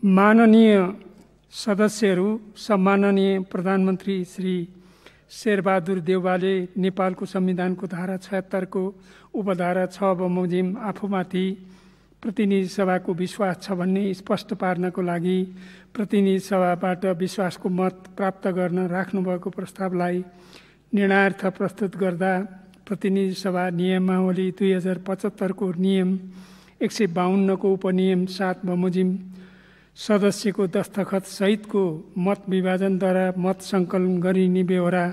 माननीय सदस्यहरू सम्माननीय प्रधानमन्त्री श्री शेरबहादुर देउवाले नेपालको संविधानको धारा छत्तरको उपधारा छ बमोजिम आफूमाथि प्रतिनिधि सभाको विश्वास छ भन्ने स्पष्ट पार्नको लागि प्रतिनिधि सभाबाट विश्वासको मत प्राप्त गर्न राख्नुभएको प्रस्तावलाई निर्णार्थ प्रस्तुत गर्दा प्रतिनिधि सभा नियमावली दुई हजार पचहत्तरको नियम एक सय बाहन्नको उपनियम सात बमोजिम सदस्यको सहितको मत विभाजनद्वारा मत सङ्कलन गरिने बेहोरा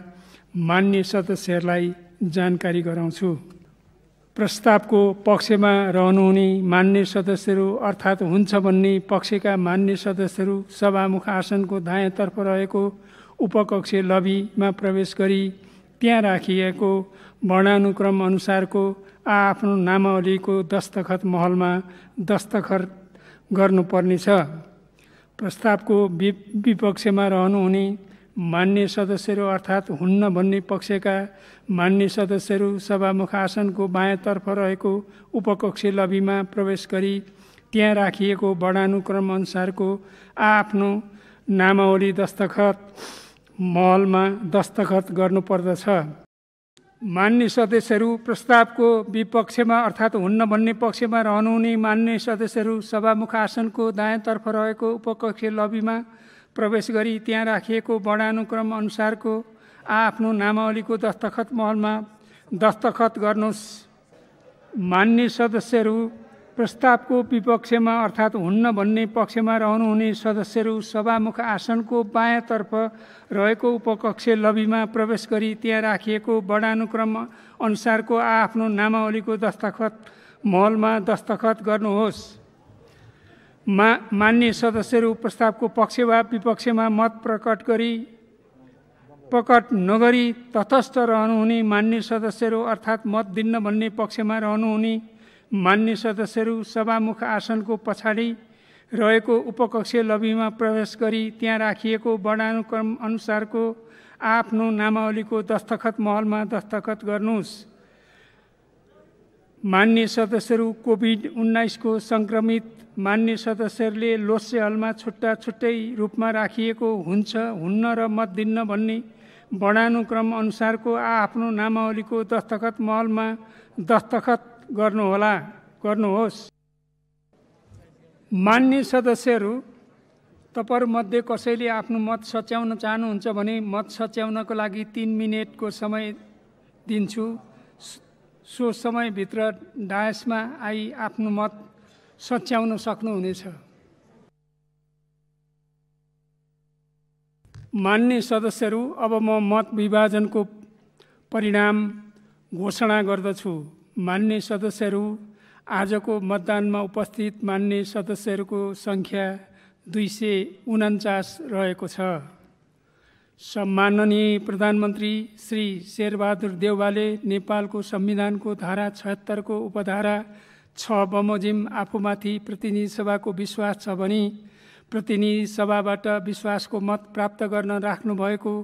मान्य सदस्यहरूलाई जानकारी गराउँछु प्रस्तावको पक्षमा रहनुहुने मान्य सदस्यहरू अर्थात् हुन्छ भन्ने पक्षका मान्य सदस्यहरू सभामुख आसनको दायाँतर्फ रहेको उपकक्ष लबीमा प्रवेश गरी त्यहाँ राखिएको वर्णानुक्रम अनुसारको आआफ्नो नामावलीको दस्तखत महलमा दस्तखत गर्नुपर्नेछ प्रस्तावको वि विपक्षमा रहनुहुने मान्य सदस्यहरू अर्थात् हुन्न भन्ने पक्षका मान्य सदस्यहरू सभामुख आसनको बायाँतर्फ रहेको उपकक्ष लबीमा प्रवेश गरी त्यहाँ राखिएको वर्णानुक्रम अनुसारको आआफ्नो नामावली दस्तखत महलमा दस्तखत गर्नुपर्दछ मान्य सदस्यहरू प्रस्तावको विपक्षमा अर्थात् हुन्न भन्ने पक्षमा रहनुहुने मान्य सदस्यहरू सभामुख आसनको दायाँतर्फ रहेको उपकक्ष लबीमा प्रवेश गरी त्यहाँ राखिएको वर्णानुक्रम अनुसारको आआफ्नो नामावलीको दस्तखत महलमा दस्तखत गर्नुहोस् मान्य सदस्यहरू प्रस्तावको विपक्षमा अर्थात् हुन्न भन्ने पक्षमा रहनुहुने सदस्यहरू सभामुख आसनको बायाँतर्फ रहेको उपकक्ष लबीमा प्रवेश गरी त्यहाँ राखिएको वर्णानुक्रम अनुसारको आआफ्नो नामावलीको दस्तखत महलमा दस्तखत गर्नुहोस् मा मान्य सदस्यहरू प्रस्तावको पक्ष वा विपक्षमा मत प्रकट गरी प्रकट नगरी तटस्थ रहनुहुने मान्य सदस्यहरू अर्थात् मत दिन्न भन्ने पक्षमा रहनुहुने मान्य सदस्यहरू सभामुख आसनको पछाडि रहेको उपकक्ष लबीमा प्रवेश गरी त्यहाँ राखिएको वर्णानुक्रम अनुसारको आफ्नो नामावलीको दस्तखत महलमा दस्तखत गर्नुहोस् मान्य सदस्यहरू कोभिड उन्नाइसको सङ्क्रमित मान्य सदस्यहरूले लोसे हलमा छुट्टा छुट्टै रूपमा राखिएको हुन्छ हुन्न र मत दिन्न भन्ने वर्णानुक्रम अनुसारको आफ्नो नामावलीको दस्तखत महलमा दस्तखत गर्नुहोला गर्नुहोस् मान्य सदस्यहरू तपाईँहरूमध्ये कसैले आफ्नो मत सच्याउन चाहनुहुन्छ भने मत सच्याउनको लागि तिन मिनटको समय दिन्छु सो समयभित्र डायसमा आई आफ्नो मत सच्याउन सक्नुहुनेछ मान्य सदस्यहरू अब म मत विभाजनको परिणाम घोषणा गर्दछु मान्ने सदस्यहरू आजको मतदानमा उपस्थित मान्ने सदस्यहरूको सङ्ख्या दुई सय उन्चास रहेको छ सम्माननीय प्रधानमन्त्री श्री शेरबहादुर देउवाले नेपालको संविधानको धारा छत्तरको उपधारा छ बमोजिम आफूमाथि प्रतिनिधि सभाको विश्वास छ भने प्रतिनिधि सभाबाट विश्वासको मत प्राप्त गर्न राख्नुभएको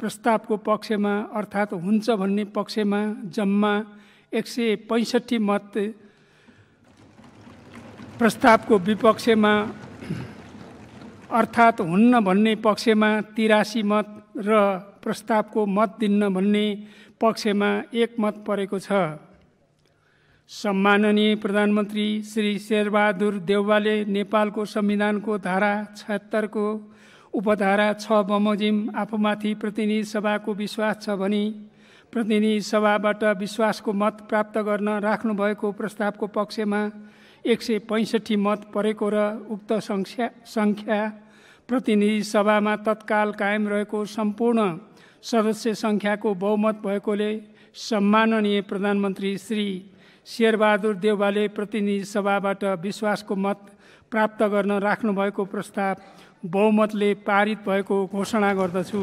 प्रस्तावको पक्षमा अर्थात् हुन्छ भन्ने पक्षमा जम्मा एक सय पैँसठी मत प्रस्तावको विपक्षमा अर्थात् हुन्न भन्ने पक्षमा तिरासी मत र प्रस्तावको मत दिन्न भन्ने पक्षमा एक मत परेको छ सम्माननीय प्रधानमन्त्री श्री शेरबहादुर देउवाले नेपालको संविधानको धारा छत्तरको उपधारा छ बमोजिम आफूमाथि प्रतिनिधि सभाको विश्वास छ भने प्रतिनिधि सभाबाट विश्वासको मत प्राप्त गर्न राख्नुभएको प्रस्तावको पक्षमा एक सय पैँसठी मत परेको र उक्त सङ्ख्या सङ्ख्या प्रतिनिधि सभामा तत्काल कायम रहेको सम्पूर्ण सदस्य सङ्ख्याको बहुमत भएकोले सम्माननीय प्रधानमन्त्री श्री शेरबहादुर देवालले प्रतिनिधि सभाबाट विश्वासको मत प्राप्त गर्न राख्नुभएको प्रस्ताव बहुमतले पारित भएको घोषणा गर्दछु